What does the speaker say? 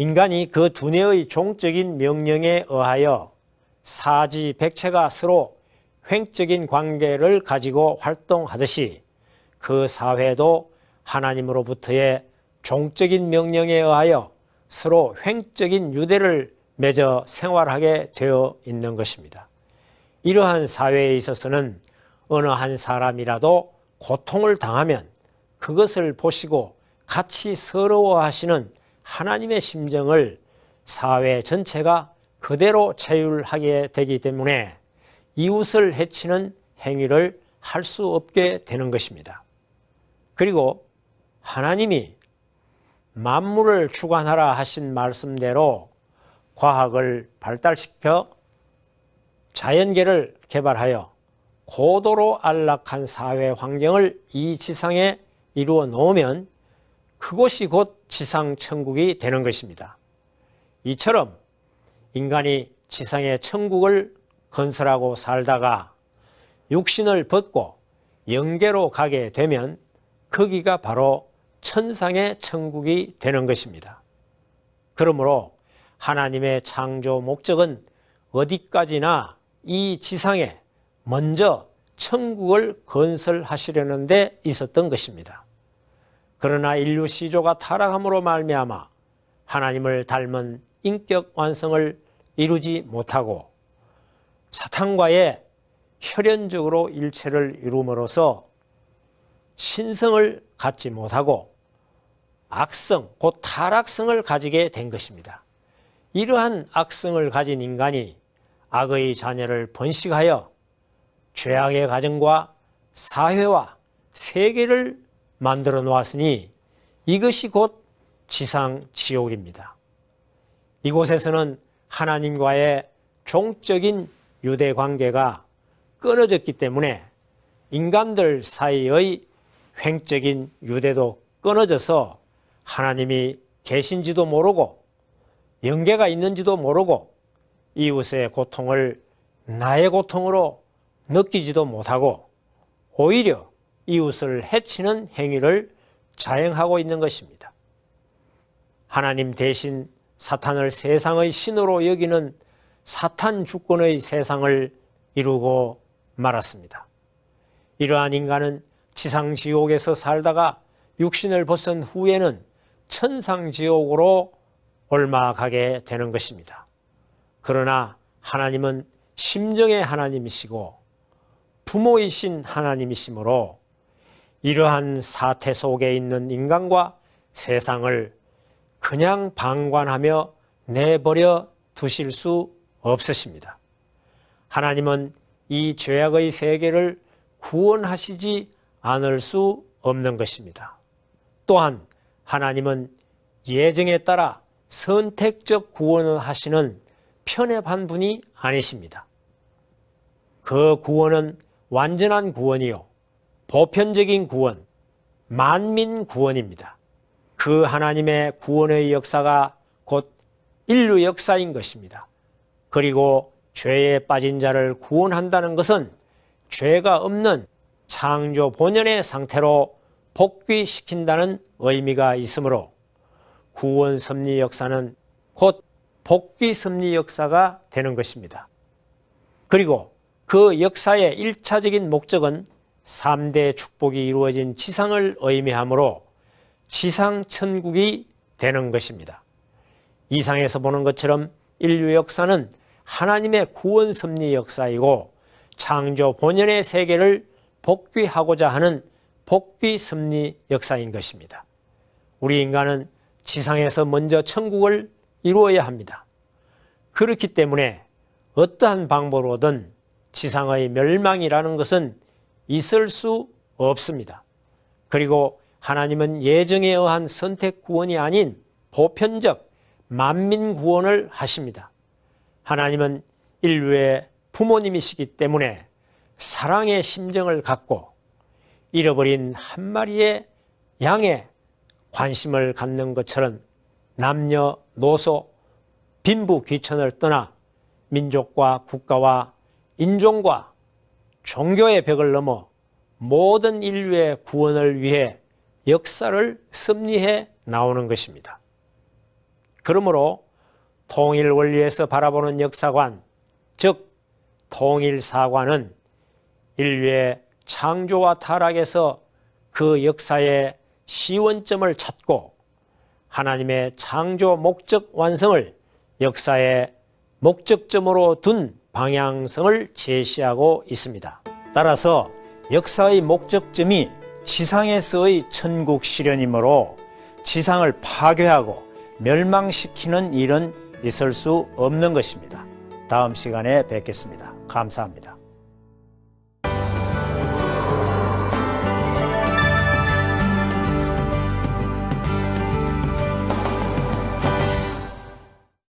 인간이 그 두뇌의 종적인 명령에 의하여 사지 백체가 서로 횡적인 관계를 가지고 활동하듯이 그 사회도 하나님으로부터의 종적인 명령에 의하여 서로 횡적인 유대를 맺어 생활하게 되어 있는 것입니다. 이러한 사회에 있어서는 어느 한 사람이라도 고통을 당하면 그것을 보시고 같이 서러워하시는 하나님의 심정을 사회 전체가 그대로 체율하게 되기 때문에 이웃을 해치는 행위를 할 수 없게 되는 것입니다. 그리고 하나님이 만물을 주관하라 하신 말씀대로 과학을 발달시켜 자연계를 개발하여 고도로 안락한 사회 환경을 이 지상에 이루어 놓으면 그곳이 곧 지상천국이 되는 것입니다. 이처럼 인간이 지상의 천국을 건설하고 살다가 육신을 벗고 영계로 가게 되면 거기가 바로 천상의 천국이 되는 것입니다. 그러므로 하나님의 창조 목적은 어디까지나 이 지상에 먼저 천국을 건설하시려는 데 있었던 것입니다. 그러나 인류 시조가 타락함으로 말미암아 하나님을 닮은 인격 완성을 이루지 못하고 사탄과의 혈연적으로 일체를 이루므로써 신성을 갖지 못하고 악성, 곧 타락성을 가지게 된 것입니다. 이러한 악성을 가진 인간이 악의 자녀를 번식하여 죄악의 가정과 사회와 세계를 만들어 놓았으니 이것이 곧 지상 지옥입니다. 이곳에서는 하나님과의 종적인 유대 관계가 끊어졌기 때문에 인간들 사이의 횡적인 유대도 끊어져서 하나님이 계신지도 모르고 연계가 있는지도 모르고 이웃의 고통을 나의 고통으로 느끼지도 못하고 오히려 이웃을 해치는 행위를 자행하고 있는 것입니다. 하나님 대신 사탄을 세상의 신으로 여기는 사탄 주권의 세상을 이루고 말았습니다. 이러한 인간은 지상지옥에서 살다가 육신을 벗은 후에는 천상지옥으로 올라가게 되는 것입니다. 그러나 하나님은 심정의 하나님이시고 부모이신 하나님이시므로 이러한 사태 속에 있는 인간과 세상을 그냥 방관하며 내버려 두실 수 없으십니다. 하나님은 이 죄악의 세계를 구원하시지 않을 수 없는 것입니다. 또한 하나님은 예정에 따라 선택적 구원을 하시는 편협한 분이 아니십니다. 그 구원은 완전한 구원이요. 보편적인 구원, 만민 구원입니다. 그 하나님의 구원의 역사가 곧 인류 역사인 것입니다. 그리고 죄에 빠진 자를 구원한다는 것은 죄가 없는 창조 본연의 상태로 복귀시킨다는 의미가 있으므로 구원 섭리 역사는 곧 복귀 섭리 역사가 되는 것입니다. 그리고 그 역사의 1차적인 목적은 3대 축복이 이루어진 지상을 의미하므로 지상천국이 되는 것입니다. 이상에서 보는 것처럼 인류 역사는 하나님의 구원 섭리 역사이고 창조 본연의 세계를 복귀하고자 하는 복귀 섭리 역사인 것입니다. 우리 인간은 지상에서 먼저 천국을 이루어야 합니다. 그렇기 때문에 어떠한 방법으로든 지상의 멸망이라는 것은 있을 수 없습니다. 그리고 하나님은 예정에 의한 선택 구원이 아닌 보편적 만민 구원을 하십니다. 하나님은 인류의 부모님이시기 때문에 사랑의 심정을 갖고 잃어버린 한 마리의 양에 관심을 갖는 것처럼 남녀, 노소, 빈부 귀천을 떠나 민족과 국가와 인종과 종교의 벽을 넘어 모든 인류의 구원을 위해 역사를 승리해 나오는 것입니다. 그러므로 통일 원리에서 바라보는 역사관, 즉 통일사관은 인류의 창조와 타락에서 그 역사의 시원점을 찾고 하나님의 창조 목적 완성을 역사의 목적점으로 둔 방향성을 제시하고 있습니다. 따라서 역사의 목적점이 지상에서의 천국 실현이므로 지상을 파괴하고 멸망시키는 일은 있을 수 없는 것입니다. 다음 시간에 뵙겠습니다. 감사합니다.